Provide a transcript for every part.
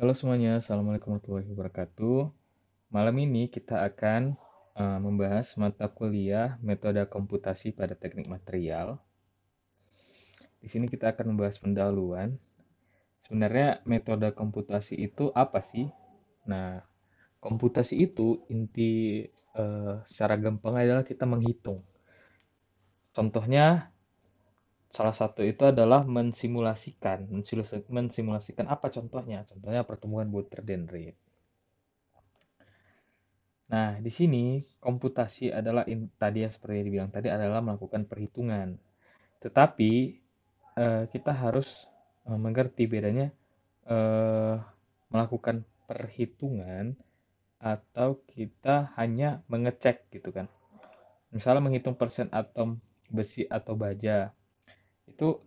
Halo semuanya, Assalamualaikum warahmatullahi wabarakatuh. Malam ini kita akan uh, membahas mata kuliah metode komputasi pada teknik material. Di sini kita akan membahas pendahuluan. Sebenarnya metode komputasi itu apa sih? Nah, komputasi itu inti uh, secara gampang adalah kita menghitung. Contohnya Salah satu itu adalah mensimulasikan, mensimulasikan apa contohnya? Contohnya pertumbuhan buter dan Nah, di sini komputasi adalah in, tadi yang seperti yang dibilang tadi adalah melakukan perhitungan. Tetapi eh, kita harus eh, mengerti bedanya eh, melakukan perhitungan atau kita hanya mengecek gitu kan. Misalnya menghitung persen atom besi atau baja itu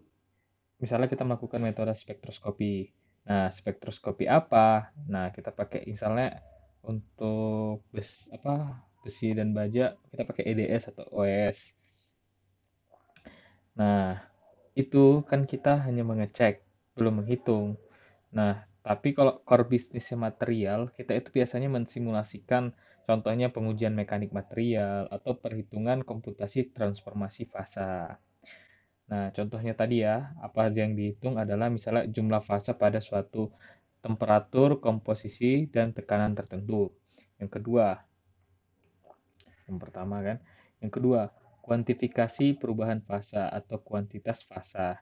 misalnya kita melakukan metode spektroskopi. Nah, spektroskopi apa? Nah, kita pakai misalnya untuk bes, apa besi dan baja kita pakai EDS atau OS. E nah, itu kan kita hanya mengecek, belum menghitung. Nah, tapi kalau core bisnisnya material, kita itu biasanya mensimulasikan contohnya pengujian mekanik material atau perhitungan komputasi transformasi fasa. Nah, contohnya tadi ya, apa yang dihitung adalah misalnya jumlah fase pada suatu temperatur, komposisi, dan tekanan tertentu. Yang kedua, yang pertama kan. Yang kedua, kuantifikasi perubahan fase atau kuantitas fase.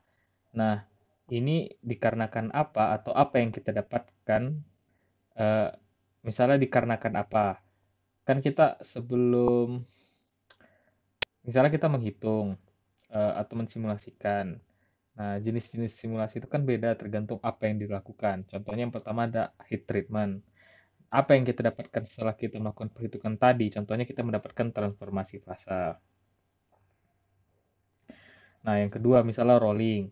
Nah, ini dikarenakan apa atau apa yang kita dapatkan? E, misalnya dikarenakan apa? Kan kita sebelum, misalnya kita menghitung, uh, atau mensimulasikan. Nah, jenis-jenis simulasi itu kan beda tergantung apa yang dilakukan. Contohnya yang pertama ada heat treatment. Apa yang kita dapatkan setelah kita melakukan perhitungan tadi? Contohnya kita mendapatkan transformasi fase. Nah, yang kedua misalnya rolling.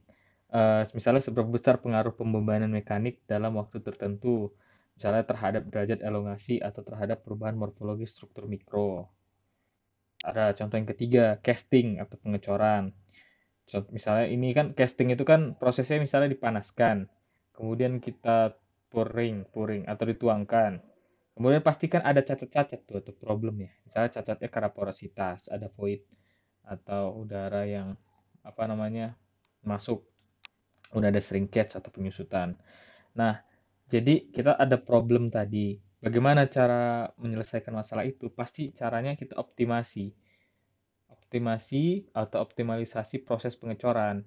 Uh, misalnya seberapa besar pengaruh pembebanan mekanik dalam waktu tertentu, misalnya terhadap derajat elongasi atau terhadap perubahan morfologi struktur mikro. Ada contoh yang ketiga, casting atau pengecoran. Contoh, misalnya ini kan casting itu kan prosesnya misalnya dipanaskan, kemudian kita puring, puring atau dituangkan. Kemudian pastikan ada cacat-cacat tuh, problem problemnya. Misalnya cacatnya karena porositas, ada void atau udara yang apa namanya masuk, udah ada shrinkage atau penyusutan. Nah, jadi kita ada problem tadi. Bagaimana cara menyelesaikan masalah itu? Pasti caranya kita optimasi. Optimasi atau optimalisasi proses pengecoran.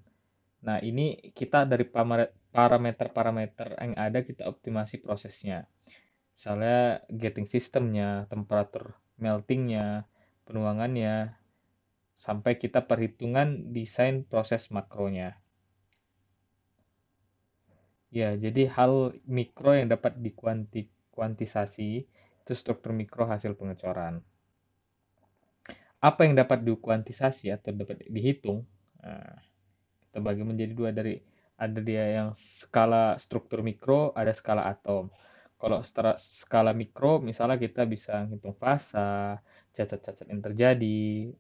Nah, ini kita dari parameter-parameter yang ada kita optimasi prosesnya. Misalnya getting sistemnya, temperatur meltingnya, penuangannya, sampai kita perhitungan desain proses makronya. Ya, jadi hal mikro yang dapat dikuantik kuantisasi itu struktur mikro hasil pengecoran. Apa yang dapat dikuantisasi atau dapat dihitung? Nah, kita bagi menjadi dua dari ada dia yang skala struktur mikro, ada skala atom. Kalau secara skala mikro, misalnya kita bisa menghitung fasa, cacat-cacat yang terjadi,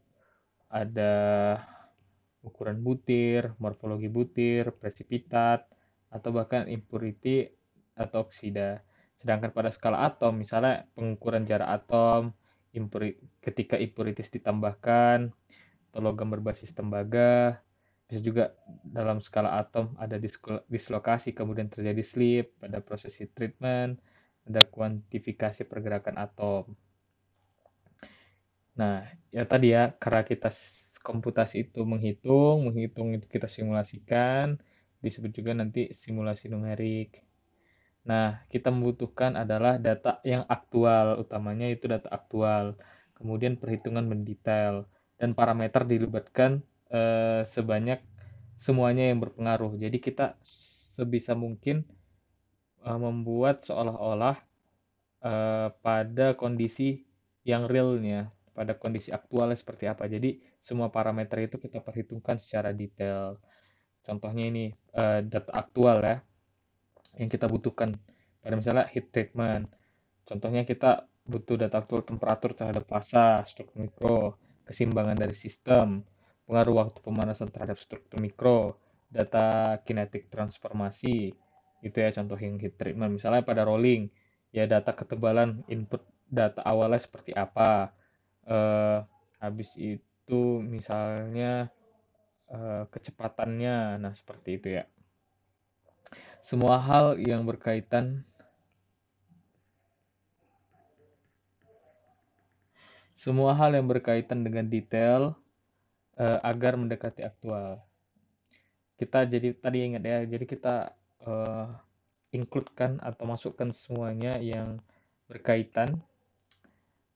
ada ukuran butir, morfologi butir, presipitat, atau bahkan impurity atau oksida. Sedangkan pada skala atom, misalnya pengukuran jarak atom, impuri, ketika impurities ditambahkan, atau logam berbasis tembaga, bisa juga dalam skala atom ada dislokasi kemudian terjadi slip pada proses heat treatment, ada kuantifikasi pergerakan atom. Nah, ya tadi ya, karena kita komputasi itu menghitung, menghitung itu kita simulasikan, disebut juga nanti simulasi numerik. Nah, kita membutuhkan adalah data yang aktual, utamanya itu data aktual. Kemudian perhitungan mendetail dan parameter dilibatkan e, sebanyak semuanya yang berpengaruh. Jadi kita sebisa mungkin e, membuat seolah-olah e, pada kondisi yang realnya, pada kondisi aktualnya seperti apa. Jadi semua parameter itu kita perhitungkan secara detail. Contohnya ini e, data aktual ya yang kita butuhkan. Pada misalnya heat treatment. Contohnya kita butuh data aktual temperatur terhadap fasa struktur mikro, kesimbangan dari sistem, pengaruh waktu pemanasan terhadap struktur mikro, data kinetik transformasi, itu ya contoh yang heat treatment. Misalnya pada rolling, ya data ketebalan input data awalnya seperti apa. Eh, habis itu misalnya eh, kecepatannya, nah seperti itu ya semua hal yang berkaitan semua hal yang berkaitan dengan detail uh, agar mendekati aktual. Kita jadi tadi ingat ya, jadi kita uh, includekan atau masukkan semuanya yang berkaitan.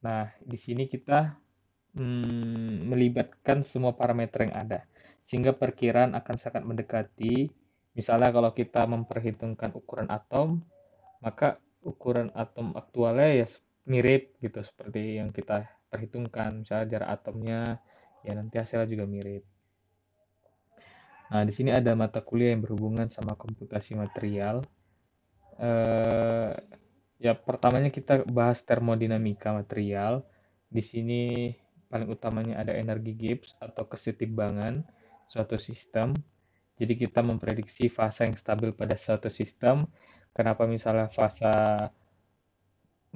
Nah, di sini kita mm, melibatkan semua parameter yang ada, sehingga perkiraan akan sangat mendekati Misalnya kalau kita memperhitungkan ukuran atom, maka ukuran atom aktualnya ya mirip gitu seperti yang kita perhitungkan. Misalnya jarak atomnya ya nanti hasilnya juga mirip. Nah, di sini ada mata kuliah yang berhubungan sama komputasi material. Eh, ya, pertamanya kita bahas termodinamika material. Di sini paling utamanya ada energi Gibbs atau kesetimbangan suatu sistem jadi kita memprediksi fase yang stabil pada suatu sistem. Kenapa misalnya fase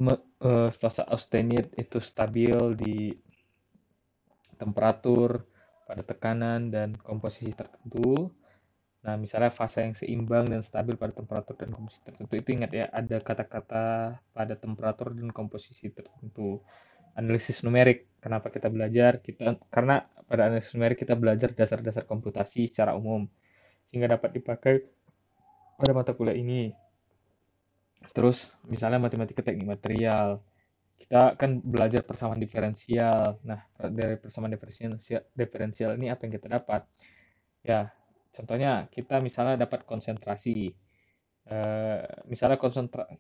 me, uh, fase austenit itu stabil di temperatur, pada tekanan dan komposisi tertentu. Nah, misalnya fase yang seimbang dan stabil pada temperatur dan komposisi tertentu itu ingat ya ada kata-kata pada temperatur dan komposisi tertentu. Analisis numerik. Kenapa kita belajar? Kita karena pada analisis numerik kita belajar dasar-dasar komputasi secara umum sehingga dapat dipakai pada mata kuliah ini. Terus misalnya matematika teknik material, kita kan belajar persamaan diferensial. Nah, dari persamaan diferensial, diferensial ini apa yang kita dapat? Ya, contohnya kita misalnya dapat konsentrasi. Eh, misalnya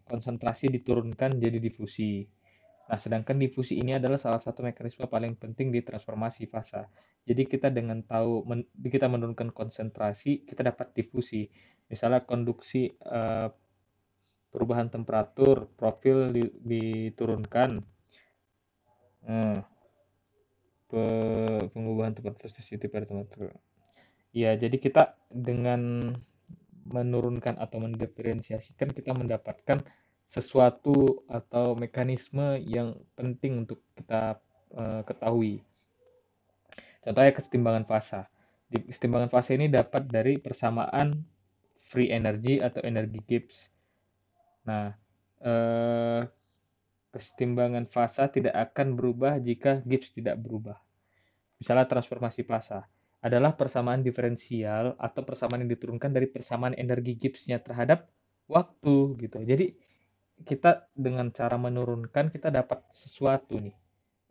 konsentrasi diturunkan jadi difusi Nah, sedangkan difusi ini adalah salah satu mekanisme paling penting di transformasi fasa. Jadi kita dengan tahu men, kita menurunkan konsentrasi, kita dapat difusi. Misalnya konduksi eh, perubahan temperatur, profil diturunkan. Hmm. pengubahan temperatur sensitif pada temperatur. Ya, jadi kita dengan menurunkan atau mendiferensiasikan kita mendapatkan sesuatu atau mekanisme yang penting untuk kita uh, ketahui. Contohnya kesetimbangan fase. Di kesetimbangan fasa ini dapat dari persamaan free energy atau energi Gibbs. Nah, eh, kesetimbangan fasa tidak akan berubah jika Gibbs tidak berubah. Misalnya transformasi fase adalah persamaan diferensial atau persamaan yang diturunkan dari persamaan energi Gibbsnya terhadap waktu gitu. Jadi kita dengan cara menurunkan kita dapat sesuatu nih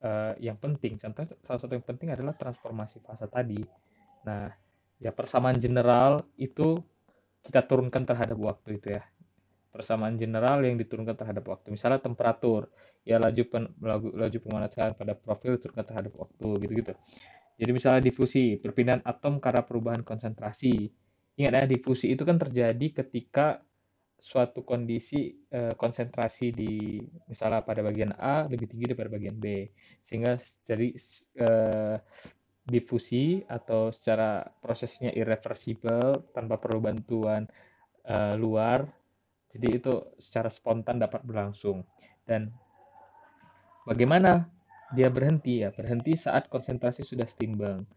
uh, yang penting. Contoh salah satu yang penting adalah transformasi fase tadi. Nah, ya persamaan general itu kita turunkan terhadap waktu itu ya. Persamaan general yang diturunkan terhadap waktu. Misalnya temperatur, ya laju pen, laju, laju pemanasan pada profil turunkan terhadap waktu gitu-gitu. Jadi misalnya difusi, perpindahan atom karena perubahan konsentrasi. Ingat ya, difusi itu kan terjadi ketika suatu kondisi eh, konsentrasi di misalnya pada bagian A lebih tinggi daripada bagian B sehingga jadi eh, difusi atau secara prosesnya irreversible tanpa perlu bantuan eh, luar jadi itu secara spontan dapat berlangsung dan bagaimana dia berhenti ya berhenti saat konsentrasi sudah stimbang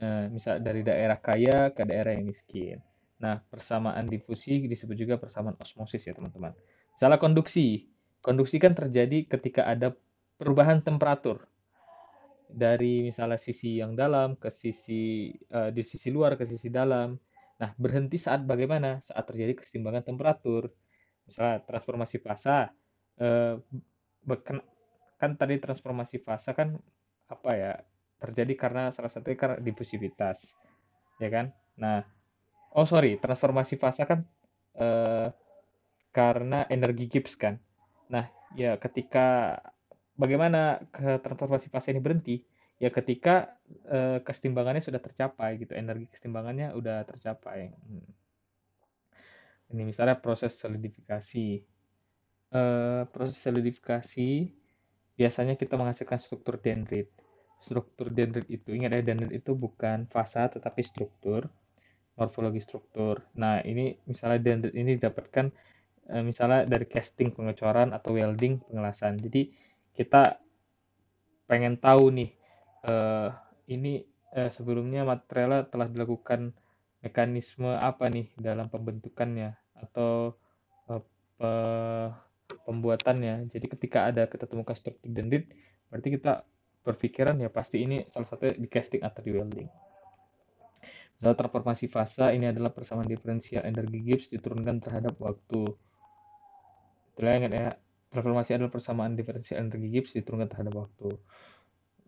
eh, misal dari daerah kaya ke daerah yang miskin Nah, persamaan difusi disebut juga persamaan osmosis ya, teman-teman. Misalnya konduksi. Konduksi kan terjadi ketika ada perubahan temperatur dari misalnya sisi yang dalam ke sisi uh, di sisi luar ke sisi dalam. Nah, berhenti saat bagaimana? Saat terjadi keseimbangan temperatur. Misalnya transformasi fasa uh, kan tadi transformasi fasa kan apa ya? terjadi karena salah satu karena difusivitas Ya kan? Nah, Oh sorry, transformasi fase kan eh, karena energi Gibbs kan. Nah, ya ketika bagaimana ke transformasi fase ini berhenti? Ya ketika eh, kesetimbangannya sudah tercapai gitu, energi kesetimbangannya udah tercapai. Hmm. Ini misalnya proses solidifikasi. Eh, proses solidifikasi biasanya kita menghasilkan struktur dendrit. Struktur dendrit itu, ingat ya, dendrit itu bukan fasa tetapi struktur morfologi struktur. Nah, ini misalnya dendrit ini didapatkan eh, misalnya dari casting pengecoran atau welding pengelasan. Jadi kita pengen tahu nih eh, ini eh, sebelumnya materialnya telah dilakukan mekanisme apa nih dalam pembentukannya atau eh, pe, pembuatannya. Jadi ketika ada kita temukan struktur dendrit, berarti kita berpikiran ya pasti ini salah satu di casting atau di welding. Zat transformasi fasa ini adalah persamaan diferensial energi Gibbs diturunkan terhadap waktu. Itulah yang ya. Transformasi adalah persamaan diferensial energi Gibbs diturunkan terhadap waktu.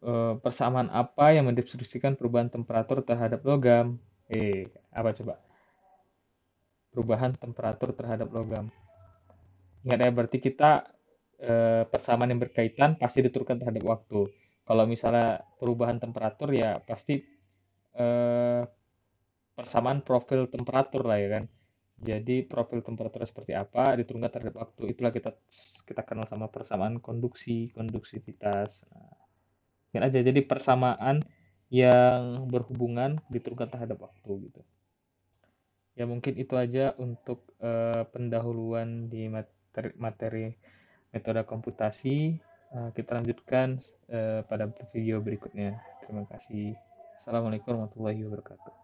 E, persamaan apa yang mendeskripsikan perubahan temperatur terhadap logam? Eh, apa coba? Perubahan temperatur terhadap logam. Ingat ya, berarti kita e, persamaan yang berkaitan pasti diturunkan terhadap waktu. Kalau misalnya perubahan temperatur ya pasti e, persamaan profil temperatur lah ya kan. Jadi profil temperatur seperti apa diturunkan terhadap waktu itulah kita kita kenal sama persamaan konduksi, konduksivitas. Nah, aja jadi persamaan yang berhubungan diturunkan terhadap waktu gitu. Ya mungkin itu aja untuk uh, pendahuluan di materi, materi metode komputasi. Uh, kita lanjutkan uh, pada video berikutnya. Terima kasih. Assalamualaikum warahmatullahi wabarakatuh.